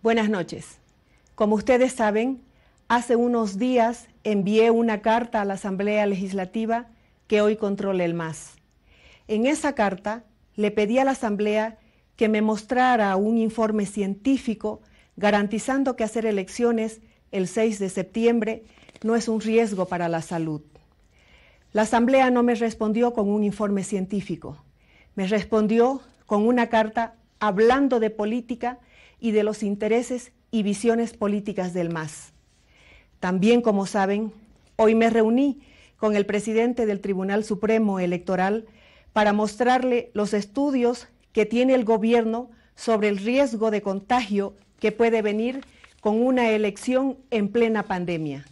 Buenas noches. Como ustedes saben, hace unos días envié una carta a la Asamblea Legislativa que hoy controla el MAS. En esa carta le pedí a la Asamblea que me mostrara un informe científico garantizando que hacer elecciones el 6 de septiembre no es un riesgo para la salud. La Asamblea no me respondió con un informe científico, me respondió con una carta hablando de política y de los intereses y visiones políticas del MAS. También, como saben, hoy me reuní con el presidente del Tribunal Supremo Electoral para mostrarle los estudios que tiene el gobierno sobre el riesgo de contagio que puede venir con una elección en plena pandemia.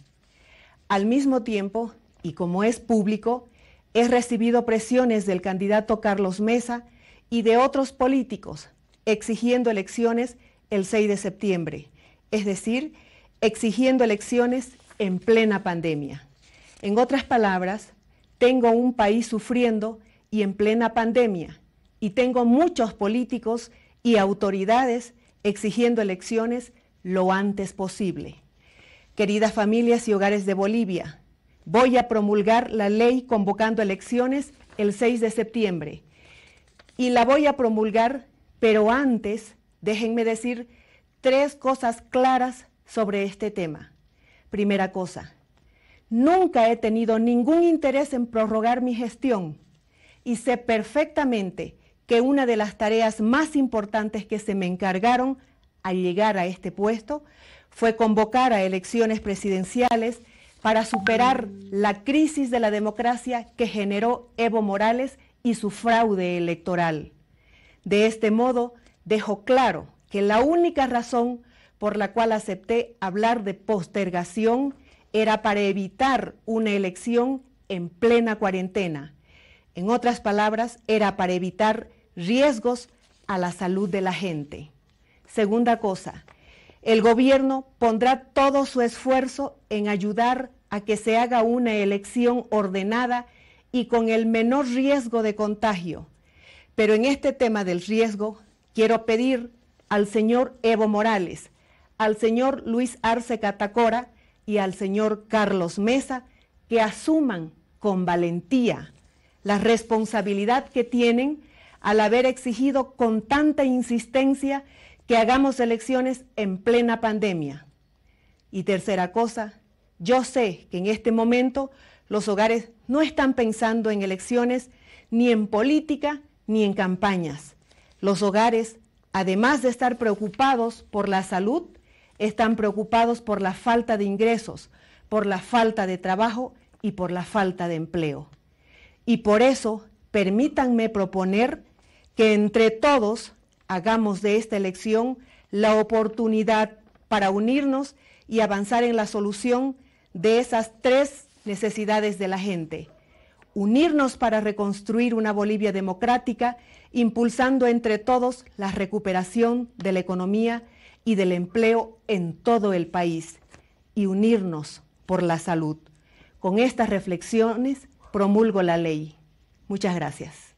Al mismo tiempo, y como es público, he recibido presiones del candidato Carlos Mesa y de otros políticos exigiendo elecciones el 6 de septiembre, es decir, exigiendo elecciones en plena pandemia. En otras palabras, tengo un país sufriendo y en plena pandemia, y tengo muchos políticos y autoridades exigiendo elecciones lo antes posible. Queridas familias y hogares de Bolivia, voy a promulgar la ley convocando elecciones el 6 de septiembre y la voy a promulgar, pero antes déjenme decir tres cosas claras sobre este tema. Primera cosa, nunca he tenido ningún interés en prorrogar mi gestión y sé perfectamente que una de las tareas más importantes que se me encargaron al llegar a este puesto fue convocar a elecciones presidenciales para superar la crisis de la democracia que generó Evo Morales y su fraude electoral. De este modo, dejó claro que la única razón por la cual acepté hablar de postergación era para evitar una elección en plena cuarentena. En otras palabras, era para evitar riesgos a la salud de la gente. Segunda cosa, el gobierno pondrá todo su esfuerzo en ayudar a que se haga una elección ordenada y con el menor riesgo de contagio. Pero en este tema del riesgo quiero pedir al señor Evo Morales, al señor Luis Arce Catacora y al señor Carlos Mesa que asuman con valentía la responsabilidad que tienen al haber exigido con tanta insistencia que hagamos elecciones en plena pandemia. Y tercera cosa, yo sé que en este momento los hogares no están pensando en elecciones, ni en política, ni en campañas. Los hogares, además de estar preocupados por la salud, están preocupados por la falta de ingresos, por la falta de trabajo y por la falta de empleo. Y por eso, permítanme proponer que entre todos hagamos de esta elección la oportunidad para unirnos y avanzar en la solución de esas tres necesidades de la gente unirnos para reconstruir una Bolivia democrática, impulsando entre todos la recuperación de la economía y del empleo en todo el país, y unirnos por la salud. Con estas reflexiones promulgo la ley. Muchas gracias.